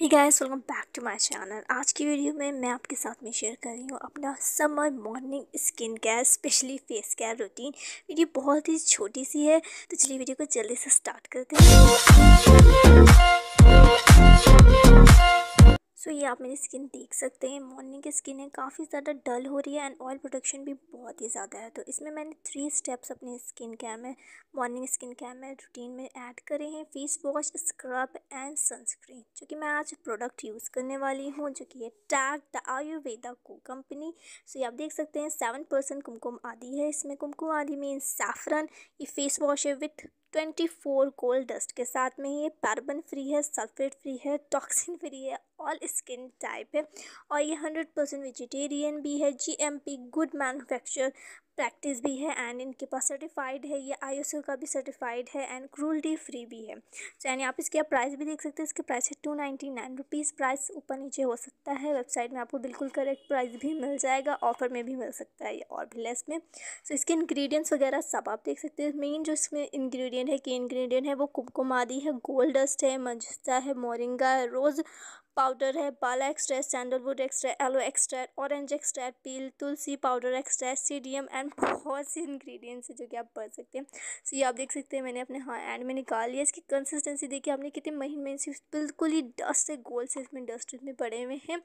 he guys welcome back to my channel आज की video में मैं आपके साथ में शेयर कर रही हूँ अपना summer morning skin care specially face care routine video बहुत ही छोटी सी है तो चलिए वीडियो को जल्दी से स्टार्ट करते हैं ये आप मेरी स्किन देख सकते हैं मॉर्निंग की स्किन है काफ़ी ज़्यादा डल हो रही है एंड ऑयल प्रोडक्शन भी बहुत ही ज़्यादा है तो इसमें मैंने थ्री स्टेप्स अपने स्किन केयर में मॉर्निंग स्किन केयर में रूटीन में ऐड करे हैं face wash scrub and sunscreen जो कि मैं आज प्रोडक्ट यूज़ करने वाली हूँ जो कि है टैग द आयुर्वेदा को कंपनी सो ये आप देख सकते हैं सेवन परसेंट कुमकुम आदि है इसमें कुमकुम आदि मीन सैफरन ये फेस वॉश है with twenty four gold dust के साथ में ये पार्बन फ्री है सल्फेट फ्री है टॉक्सिन फ्री है ऑल स्किन टाइप है और ये हंड्रेड परसेंट वेजिटेरियन भी है G M P good manufacture practice भी है एंड इनके पास सर्टिफाइड है ये आई का भी सर्टिफाइड है एंड क्रूल्टी फ्री भी है तो यानी आप इसके प्राइस भी देख सकते हैं इसके प्राइस है two ninety nine rupees price ऊपर नीचे हो सकता है वेबसाइट में आपको बिल्कुल करेक्ट प्राइस भी मिल जाएगा ऑफर में भी मिल सकता है ये और भी लेस में सो so, इसके इन्ग्रीडियंट्स वगैरह सब आप देख सकते हैं मेन जो इसमें इन्ग्रीडियंट है कि इन्ग्रीडियंट है वो आदि है गोल्ड डस्ट है मजस्ता है मोरिंगा है रोज़ पाउडर है bala extract sandalwood extract aloe extract orange extract peel tulsi powder extract C and कारण बहुत सी इंग्रेडिएंट्स है जो कि आप पढ़ सकते हैं सो ये आप देख सकते हैं मैंने अपने हाँ एंड में निकाल लिया इसकी कंसिस्टेंसी देखिए आपने कितने महीन महीन से बिल्कुल ही डस्ट है गोल्ड से इसमें डस्ट इसमें पड़े हुए हैं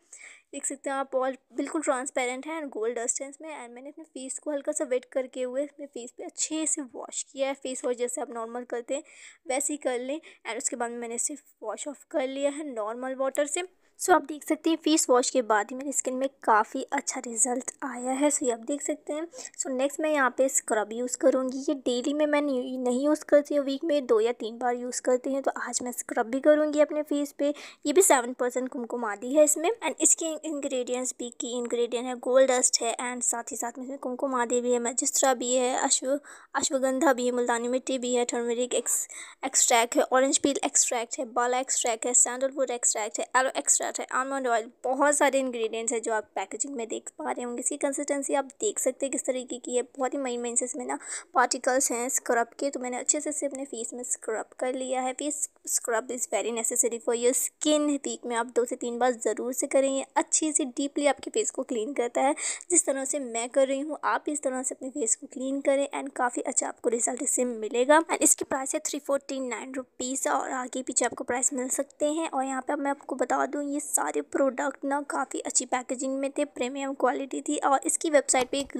देख सकते हैं आप और बिल्कुल ट्रांसपेरेंट है एंड गोल्ड डस्ट है इसमें एंड मैंने अपने फेस को हल्का सा वेट करके हुए इसमें फेस पे अच्छे से वॉश किया है फेस वॉश जैसे आप नॉर्मल करते हैं वैसे ही कर लें एंड उसके बाद मैंने इसे वॉश ऑफ कर लिया है नॉर्मल वाटर से सो so, आप देख सकते हैं फेस वॉश के बाद ही मेरी स्किन में काफ़ी अच्छा रिजल्ट आया है सो so, ये आप देख सकते हैं सो सो नेक्स्ट मैं यहाँ पे स्क्रब यूज़ करूँगी ये डेली में मैं नहीं यूज़ करती हूँ वीक में दो या तीन बार यूज़ करती हूँ तो आज मैं स्क्रब भी करूँगी अपने फेस पे ये भी सेवन परसेंट कुमकुम आदि है इसमें एंड इसके इंग्रेडिएंट्स भी की इंग्रेडिएंट है गोल्ड डस्ट है एंड साथ ही साथ में इसमें कुमकुम आदि भी है मजिस्ट्रा भी है अश्व अश्वगंधा भी है मुल्तानी मिट्टी भी है टर्मेरिक एक्सट्रैक्ट है ऑरेंज पील एक्सट्रैक्ट है बाला एक्सट्रैक्ट है सैंडलवुड एक्सट्रैक्ट है एलो एक्सट्रैक्ट है आलमंड ऑयल बहुत सारे इंग्रेडिएंट्स हैं जो आप पैकेजिंग में देख पा रहे होंगे इसकी कंसिस्टेंसी आप देख सकते हैं किस तरीके की है बहुत ही मई महीन से इसमें ना पार्टिकल्स हैं स्क्रब के तो मैंने अच्छे से इसे अपने फेस में स्क्रब कर लिया है face scrub is very necessary for your skin week में आप दो से तीन बार ज़रूर से करें ये अच्छे से डीपली आपके फेस को क्लीन करता है जिस तरह से मैं कर रही हूँ आप इस तरह से अपने फेस को क्लीन करें एंड काफ़ी अच्छा आपको रिजल्ट इससे मिलेगा एंड इसकी प्राइस है थ्री फोर्टी नाइन रुपीज़ और आगे पीछे आपको प्राइस मिल सकते हैं और यहाँ पर मैं आपको बता दूँ ये सारे प्रोडक्ट ना काफ़ी अच्छी पैकेजिंग में थे प्रीमियम क्वालिटी थी और इसकी वेबसाइट पर एक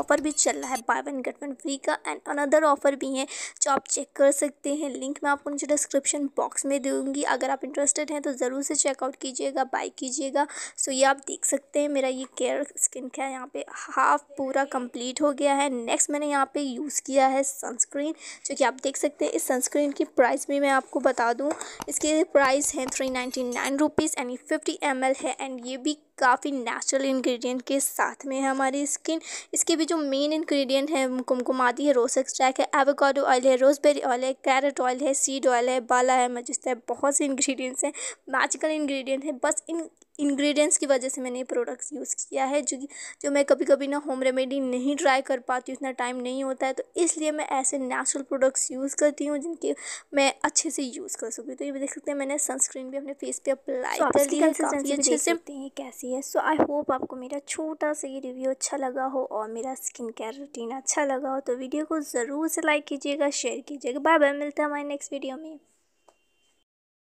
ऑफ़र भी चल रहा है buy one get one free का एंड अनदर ऑफ़र भी है जो आप चेक कर सकते हैं लिंक मैं आपको नीचे डिस्क्रिप्शन बॉक्स में दूँगी अगर आप इंटरेस्टेड हैं तो ज़रूर से चेकआउट कीजिएगा बाय कीजिएगा सो ये आप देख सकते हैं मेरा ये केयर स्किन केयर यहाँ पे हाफ पूरा कंप्लीट हो गया है नेक्स्ट मैंने यहाँ पे यूज़ किया है सनस्क्रीन जो कि आप देख सकते हैं इस सनस्क्रीन की प्राइस भी मैं आपको बता दूँ इसके प्राइस है three ninety nine rupees and ये फिफ्टी एम है एंड ये भी काफ़ी नेचुरल इंग्रेडिएंट के साथ में है हमारी स्किन इसके भी जो मेन इंग्रेडिएंट है आदि है रोस एक्सट्रैक है एवोकाडो ऑयल है रोजबेरी ऑयल है कैरेट ऑयल है सीड ऑयल है बाला है मजिस्ता है बहुत से इंग्रेडिएंट्स हैं मैजिकल इंग्रेडिएंट है बस इन इंग्रेडिएंट्स की वजह से मैंने ये प्रोडक्ट्स यूज़ किया है जो जो मैं कभी कभी ना होम रेमेडी नहीं ट्राई कर पाती उतना टाइम नहीं होता है तो इसलिए मैं ऐसे नेचुरल प्रोडक्ट्स यूज़ करती हूँ जिनके मैं अच्छे से यूज़ कर सकूँ तो ये देख सकते हैं मैंने सनस्क्रीन भी अपने फेस पर अप्लाई कर दी है हैं कैसी है सो आई होप आपको मेरा छोटा सा ये रिव्यू अच्छा लगा हो और मेरा स्किन केयर रूटीन अच्छा लगा हो तो वीडियो को ज़रूर से लाइक कीजिएगा शेयर कीजिएगा बाय बाय मिलता है हमारे नेक्स्ट वीडियो में